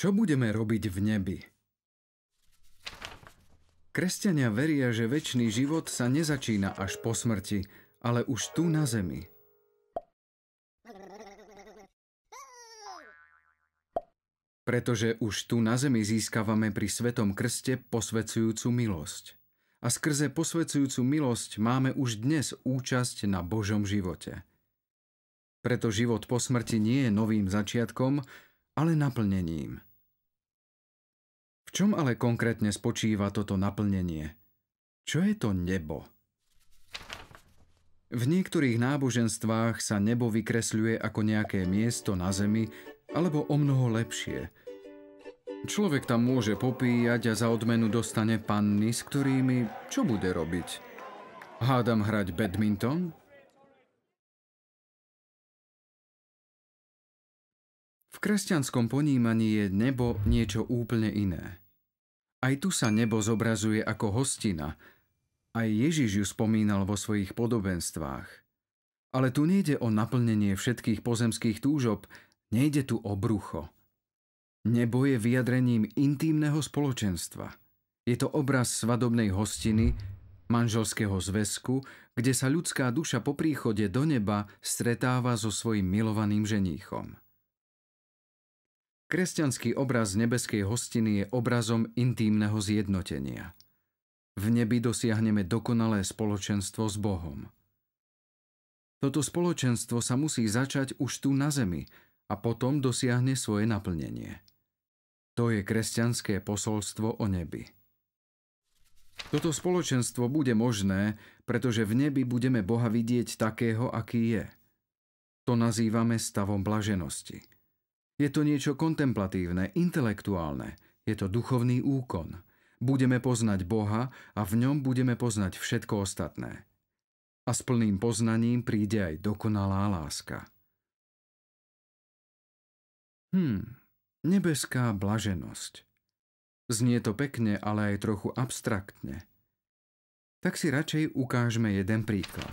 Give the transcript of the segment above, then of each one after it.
Čo budeme robiť v nebi? Kresťania veria, že väčší život sa nezačína až po smrti, ale už tu na zemi. Pretože už tu na zemi získavame pri Svetom Krste posvecujúcu milosť a skrze posvedzujúcu milosť máme už dnes účasť na Božom živote. Preto život po smrti nie je novým začiatkom, ale naplnením. V čom ale konkrétne spočíva toto naplnenie? Čo je to nebo? V niektorých náboženstvách sa nebo vykresľuje ako nejaké miesto na zemi, alebo o mnoho lepšie – Človek tam môže popíjať a za odmenu dostane panny, s ktorými čo bude robiť? Hádam hrať badminton? V kresťanskom ponímaní je nebo niečo úplne iné. Aj tu sa nebo zobrazuje ako hostina. Aj Ježiš ju spomínal vo svojich podobenstvách. Ale tu nejde o naplnenie všetkých pozemských túžob, nejde tu o brucho. Nebo je vyjadrením intímneho spoločenstva. Je to obraz svadobnej hostiny, manželského zväzku, kde sa ľudská duša po príchode do neba stretáva so svojim milovaným ženíchom. Kresťanský obraz nebeskej hostiny je obrazom intímneho zjednotenia. V nebi dosiahneme dokonalé spoločenstvo s Bohom. Toto spoločenstvo sa musí začať už tu na zemi a potom dosiahne svoje naplnenie. To je kresťanské posolstvo o nebi. Toto spoločenstvo bude možné, pretože v nebi budeme Boha vidieť takého, aký je. To nazývame stavom blaženosti. Je to niečo kontemplatívne, intelektuálne, je to duchovný úkon. Budeme poznať Boha a v ňom budeme poznať všetko ostatné. A s plným poznaním príde aj dokonalá láska. Hmm, Nebeská blaženosť. Znie to pekne, ale aj trochu abstraktne. Tak si radšej ukážme jeden príklad.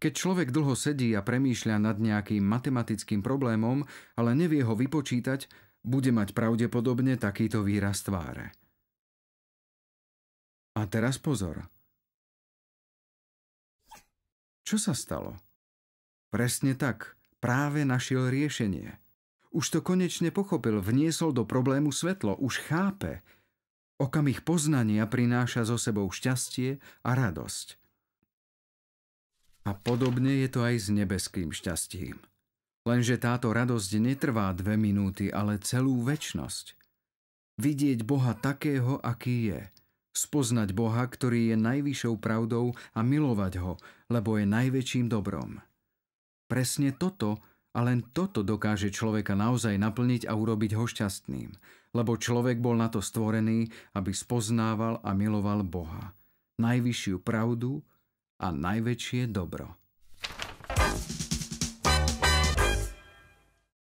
Keď človek dlho sedí a premýšľa nad nejakým matematickým problémom, ale nevie ho vypočítať, bude mať pravdepodobne takýto výraz tváre. A teraz pozor. Čo sa stalo? Presne tak, práve našiel riešenie – už to konečne pochopil, vniesol do problému svetlo, už chápe. Okamih poznania prináša so sebou šťastie a radosť. A podobne je to aj s nebeským šťastím. Lenže táto radosť netrvá dve minúty, ale celú väčnosť. Vidieť Boha takého, aký je. Spoznať Boha, ktorý je najvyššou pravdou a milovať ho, lebo je najväčším dobrom. Presne toto a len toto dokáže človeka naozaj naplniť a urobiť ho šťastným, lebo človek bol na to stvorený, aby spoznával a miloval Boha, najvyššiu pravdu a najväčšie dobro.